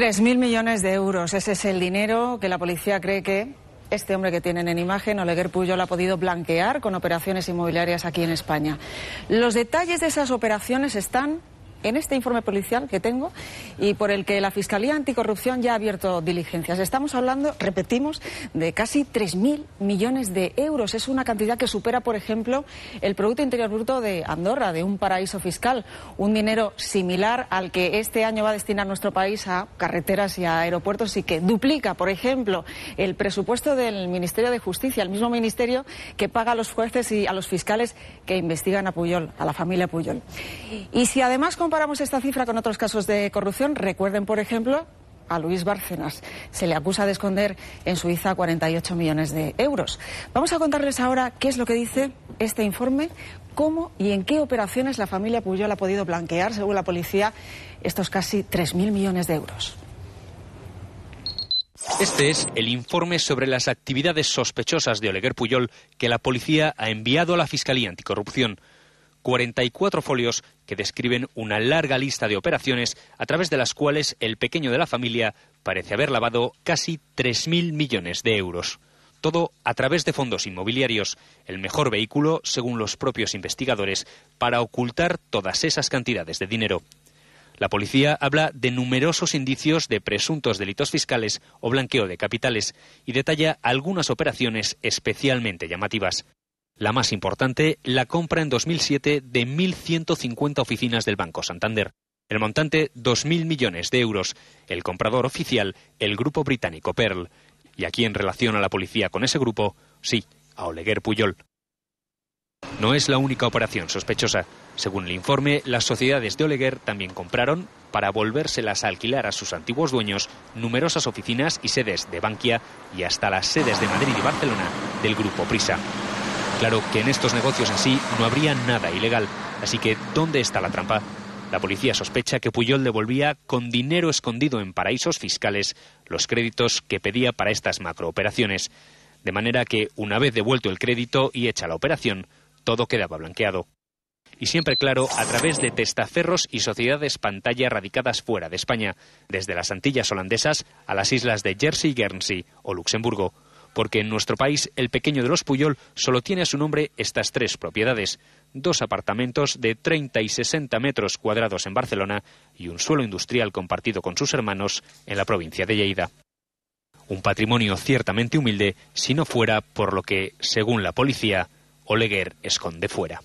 3.000 millones de euros. Ese es el dinero que la policía cree que este hombre que tienen en imagen, Oleguer Puyol, ha podido blanquear con operaciones inmobiliarias aquí en España. Los detalles de esas operaciones están en este informe policial que tengo y por el que la Fiscalía Anticorrupción ya ha abierto diligencias. Estamos hablando, repetimos, de casi 3.000 millones de euros. Es una cantidad que supera, por ejemplo, el Producto Interior Bruto de Andorra, de un paraíso fiscal, un dinero similar al que este año va a destinar nuestro país a carreteras y a aeropuertos y que duplica, por ejemplo, el presupuesto del Ministerio de Justicia, el mismo ministerio que paga a los jueces y a los fiscales que investigan a Puyol, a la familia Puyol. Y si además comparamos esta cifra con otros casos de corrupción, recuerden, por ejemplo, a Luis Bárcenas. Se le acusa de esconder en Suiza 48 millones de euros. Vamos a contarles ahora qué es lo que dice este informe, cómo y en qué operaciones la familia Puyol ha podido blanquear, según la policía, estos casi 3.000 millones de euros. Este es el informe sobre las actividades sospechosas de Oleguer Puyol que la policía ha enviado a la Fiscalía Anticorrupción. 44 folios que describen una larga lista de operaciones a través de las cuales el pequeño de la familia parece haber lavado casi 3.000 millones de euros. Todo a través de fondos inmobiliarios, el mejor vehículo, según los propios investigadores, para ocultar todas esas cantidades de dinero. La policía habla de numerosos indicios de presuntos delitos fiscales o blanqueo de capitales y detalla algunas operaciones especialmente llamativas. La más importante, la compra en 2007 de 1.150 oficinas del Banco Santander. El montante, 2.000 millones de euros. El comprador oficial, el grupo británico Pearl. Y aquí en relación a la policía con ese grupo, sí, a Oleguer Puyol. No es la única operación sospechosa. Según el informe, las sociedades de Oleguer también compraron, para volvérselas a alquilar a sus antiguos dueños, numerosas oficinas y sedes de Bankia y hasta las sedes de Madrid y Barcelona del grupo Prisa claro que en estos negocios así no habría nada ilegal. Así que, ¿dónde está la trampa? La policía sospecha que Puyol devolvía con dinero escondido en paraísos fiscales los créditos que pedía para estas macrooperaciones. De manera que, una vez devuelto el crédito y hecha la operación, todo quedaba blanqueado. Y siempre claro, a través de testaferros y sociedades pantalla radicadas fuera de España, desde las Antillas holandesas a las islas de Jersey, Guernsey o Luxemburgo porque en nuestro país el pequeño de los Puyol solo tiene a su nombre estas tres propiedades, dos apartamentos de 30 y 60 metros cuadrados en Barcelona y un suelo industrial compartido con sus hermanos en la provincia de Lleida. Un patrimonio ciertamente humilde si no fuera por lo que, según la policía, Oleguer esconde fuera.